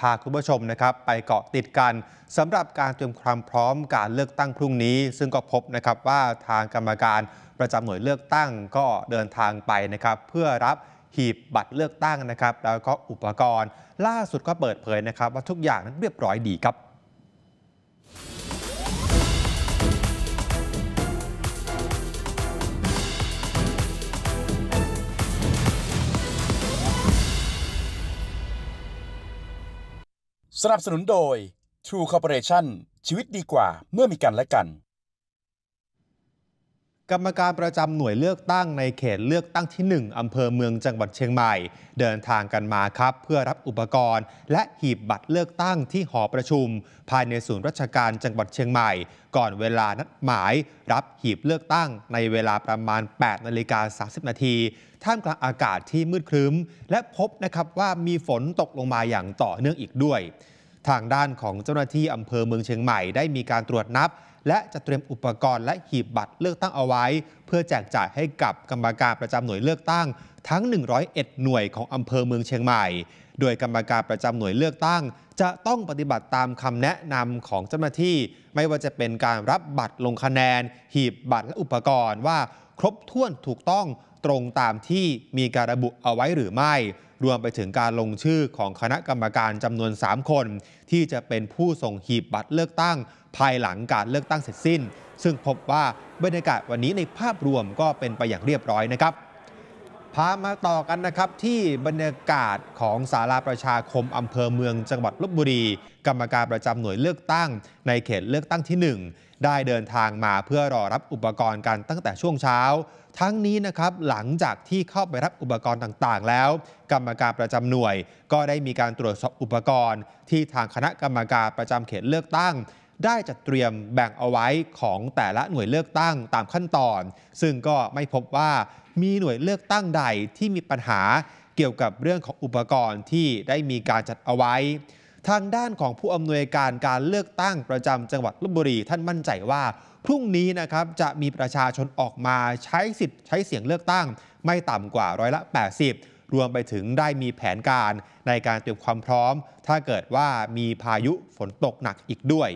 พาคุณผู้ชมนะครับไปเกาะติดกัน สำหรับการเตรียมความพร้อมการเลือกตั้งพรุ่งนี้ ซึ่งก็พบนะครับว่าทางกรรมการประจำหน่วยเลือกตั้งก็เดินทางไปนะครับเพื่อรับหีบบัตรเลือกตั้งนะครับแล้วก็อุปกรณ์ล่าสุดก็เปิดเผยนะครับว่าทุกอย่างนั้นเรียบร้อยดีครับสนับสนุนโดย True Corporation ชีวิตดีกว่าเมื่อมีกันและกันกรรมการประจำหน่วยเลือกตั้งในเขตเลือกตั้งที่ 1 อำเภอเมืองจังหวัดเชียงใหม่ เดินทางกันมาครับเพื่อรับอุปกรณ์และหีบบัตรเลือกตั้งที่หอประชุม ภายในศูนย์ราชการจังหวัดเชียงใหม่ก่อนเวลานัดหมายรับหีบเลือกตั้งในเวลาประมาณ8นาฬิกา30นาทีท่ามกลางอากาศที่มืดครึ้ม และพบนะครับว่ามีฝนตกลงมาอย่างต่อเนื่องอีกด้วยทางด้านของเจ้าหน้าที่อำเภอเมืองเชียงใหม่ได้มีการตรวจนับ และจะเตรียมอุปกรณ์และหีบบัตรเลือกตั้งเอาไว้ เพื่อแจกจ่ายให้กับกรรมการประจำหน่วยเลือกตั้ง ทั้ง 101 หน่วยของอำเภอเมืองเชียงใหม่ โดยกรรมการประจำหน่วยเลือกตั้ง จะต้องปฏิบัติตามคำแนะนำของเจ้าหน้าที่ ไม่ว่าจะเป็นการรับบัตรลงคะแนน หีบบัตรและอุปกรณ์ว่าครบถ้วนถูกต้องตรงตามที่มีการระบุเอาไว้หรือไม่รวมไปถึงการลงชื่อของคณะกรรมการจำนวน 3 คน ที่จะเป็นผู้ส่งหีบบัตรเลือกตั้งภายหลังการเลือกตั้งเสร็จสิ้น ซึ่งพบว่าบรรยากาศวันนี้ในภาพรวมก็เป็นไปอย่างเรียบร้อยนะครับพามาต่อกันนะครับที่บรรยากาศของศาลาประชาคมอำเภอเมืองจังหวัดลบบุรี กรรมการประจำหน่วยเลือกตั้ง ในเขตเลือกตั้งที่ 1 ได้เดินทางมาเพื่อรอรับอุปกรณ์กันตั้งแต่ช่วงเช้า ทั้งนี้นะครับหลังจากที่เข้าไปรับอุปกรณ์ต่างๆ แล้ว กรรมการประจำหน่วยก็ได้มีการตรวจสอบอุปกรณ์ ที่ทางคณะกรรมการประจำเขตเลือกตั้ง ได้จัดเตรียมแบ่งเอาไว้ของแต่ละหน่วยเลือกตั้งตามขั้นตอน ซึ่งก็ไม่พบว่ามีหน่วยเลือกตั้งใดที่มีปัญหาเกี่ยวกับเรื่องของอุปกรณ์ที่ได้มีการจัดเอาไว้ ทางด้านของผู้อำนวยการการเลือกตั้งประจำจังหวัดลบบุรีท่านมั่นใจว่า พรุ่งนี้นะครับ จะมีประชาชนออกมาใช้สิทธิ์ใช้เสียงเลือกตั้ง ไม่ต่ำกว่าร้อยละ 80 รวมไปถึงได้มีแผนการในการเตรียมความพร้อม ถ้าเกิดว่ามีพายุฝนตกหนักอีกด้วย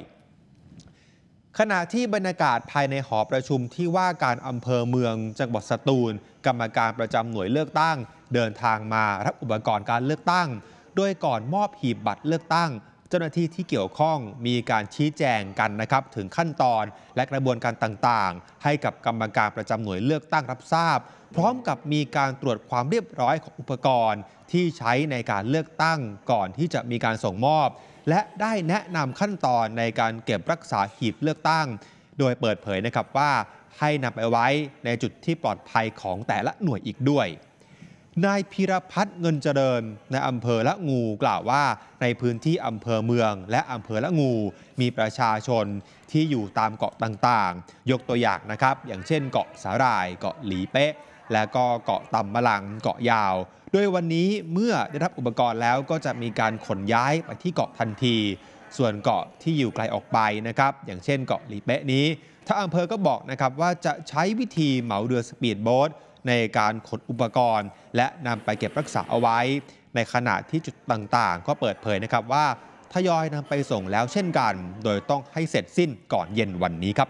ขณะที่บรรยากาศภายในหอประชุมที่ว่าการอำเภอเมืองจังหวัดสตูล กรรมการประจำหน่วยเลือกตั้ง เดินทางมารับอุปกรณ์การเลือกตั้งโดยก่อนมอบหีบบัตรเลือกตั้งจ้าหน้าที่ที่เกี่ยวข้องมีการชี้แจงกันนะครับ ถึงขั้นตอนและกระบวนการต่างๆ ให้กับกรรมการประจำหน่วยเลือกตั้งรับทราบ พร้อมกับมีการตรวจความเรียบร้อยของอุปกรณ์ ที่ใช้ในการเลือกตั้งก่อนที่จะมีการส่งมอบ และได้แนะนำขั้นตอนในการเก็บรักษาหีบเลือกตั้ง โดยเปิดเผยนะครับ ว่าให้นำไปไว้ในจุดที่ปลอดภัยของแต่ละหน่วยอีกด้วยนายพิรพัฒน์เงินเจริญในอำเภอละงูกล่าวว่า ในพื้นที่อำเภอเมืองและอำเภอละงูมีประชาชนที่อยู่ตามเกาะต่างๆ ยกตัวอย่างนะครับอย่างเช่นเกาะสาหร่ายเกาะหลีเป๊ะ และก็เกาะตำมะลังเกาะยาวโดยวันนี้เมื่อได้รับอุปกรณ์แล้วก็จะมีการขนย้ายไปที่เกาะทันที ส่วนเกาะที่อยู่ไกลออกไปนะครับอย่างเช่นเกาะหลีเป๊ะนี้ ถ้าอำเภอก็บอกนะครับว่าจะใช้วิธีเหมาเรือสปีดโบ๊ทในการขนอุปกรณ์ และนำไปเก็บรักษาเอาไว้ ในขณะที่จุดต่างๆ ก็เปิดเผยนะครับว่าทยอยนำไปส่งแล้วเช่นกัน โดยต้องให้เสร็จสิ้นก่อนเย็นวันนี้ครับ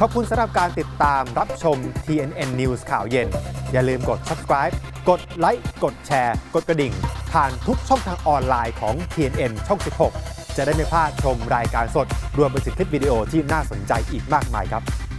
ขอบคุณสำหรับการติดตามรับชม TNN News ข่าวเย็น อย่าลืมกด subscribe กดไลค์กดแชร์ กดกระดิ่ง ผ่านทุกช่องทางออนไลน์ของ TNN ช่อง 16 จะได้ไม่พลาดชมรายการสดรวมไปถึงคลิปวิดีโอที่น่าสนใจอีกมากมายครับ